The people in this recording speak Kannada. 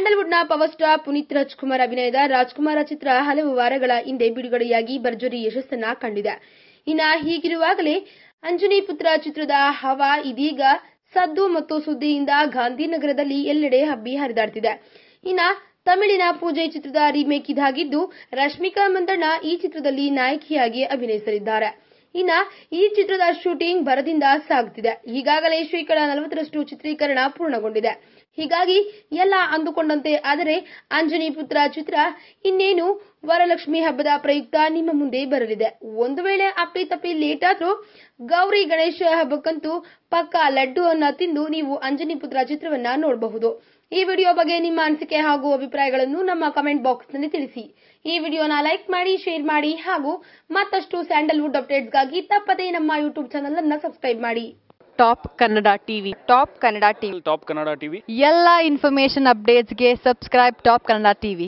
ಸ್ಯಾಂಡಲ್ವುಡ್ನ ಪವರ್ ಸ್ಟಾರ್ ಪುನೀತ್ ರಾಜ್ಕುಮಾರ್ ಅಭಿನಯದ ರಾಜ್ಕುಮಾರ ಚಿತ್ರ ಹಲವು ವಾರಗಳ ಹಿಂದೆ ಬಿಡುಗಡೆಯಾಗಿ ಭರ್ಜರಿ ಯಶಸ್ಸನ್ನ ಕಂಡಿದೆ ಇನ್ನು ಹೀಗಿರುವಾಗಲೇ ಅಂಜನಿ ಪುತ್ರ ಚಿತ್ರದ ಹವಾ ಇದೀಗ ಸದ್ದು ಮತ್ತು ಸುದ್ದಿಯಿಂದ ಗಾಂಧಿನಗರದಲ್ಲಿ ಎಲ್ಲೆಡೆ ಹಬ್ಬಿ ಹರಿದಾಡ್ತಿದೆ ಇನ್ನು ತಮಿಳಿನ ಪೂಜೆ ಚಿತ್ರದ ರೀಮೇಕ್ ಇದಾಗಿದ್ದು ರಶ್ಮಿಕಾ ಮಂದಣ್ಣ ಈ ಚಿತ್ರದಲ್ಲಿ ನಾಯಕಿಯಾಗಿ ಅಭಿನಯಿಸಲಿದ್ದಾರೆ ಇನ್ನ ಈ ಚಿತ್ರದ ಶೂಟಿಂಗ್ ಭರದಿಂದ ಸಾಗುತ್ತಿದೆ ಈಗಾಗಲೇ ಶೇಕಡ ನಲವತ್ತರಷ್ಟು ಚಿತ್ರೀಕರಣ ಪೂರ್ಣಗೊಂಡಿದೆ ಹೀಗಾಗಿ ಎಲ್ಲ ಅಂದುಕೊಂಡಂತೆ ಆದರೆ ಅಂಜನಿ ಪುತ್ರ ಚಿತ್ರ ಇನ್ನೇನು ವರಲಕ್ಷ್ಮಿ ಹಬ್ಬದ ಪ್ರಯುಕ್ತ ನಿಮ್ಮ ಮುಂದೆ ಬರಲಿದೆ ಒಂದು ವೇಳೆ ಅಪ್ಪಿ ತಪ್ಪಿ ಲೇಟ್ ಆದ್ರೂ ಗೌರಿ ಗಣೇಶ ಹಬ್ಬಕ್ಕಂತೂ ಪಕ್ಕಾ ಲಡ್ಡುವನ್ನ ತಿಂದು ನೀವು ಅಂಜನಿ ಪುತ್ರ ಚಿತ್ರವನ್ನ ನೋಡಬಹುದು ಈ ವಿಡಿಯೋ ಬಗ್ಗೆ ನಿಮ್ಮ ಅನಿಸಿಕೆ ಹಾಗೂ ಅಭಿಪ್ರಾಯಗಳನ್ನು ನಮ್ಮ ಕಮೆಂಟ್ ಬಾಕ್ಸ್ನಲ್ಲಿ ತಿಳಿಸಿ ಈ ವಿಡಿಯೋನ ಲೈಕ್ ಮಾಡಿ ಶೇರ್ ಮಾಡಿ ಹಾಗೂ ಮತ್ತಷ್ಟು ಸ್ಯಾಂಡಲ್ವುಡ್ ಅಪ್ಡೇಟ್ಸ್ಗಾಗಿ ತಪ್ಪದೇ ನಮ್ಮ ಯೂಟ್ಯೂಬ್ ಚಾನಲ್ ಅನ್ನು ಸಬ್ಸ್ಕ್ರೈಬ್ ಮಾಡಿ top Kannada TV top Kannada TV top Kannada TV ಎಲ್ಲ ಇನ್ಫಾರ್ಮೇಶನ್ ಅಪ್ಡೇಟ್ಸ್ಗೆ ಸಬ್ಸ್ಕ್ರೈಬ್ ಟಾಪ್ ಕನ್ನಡ ಟಿವಿ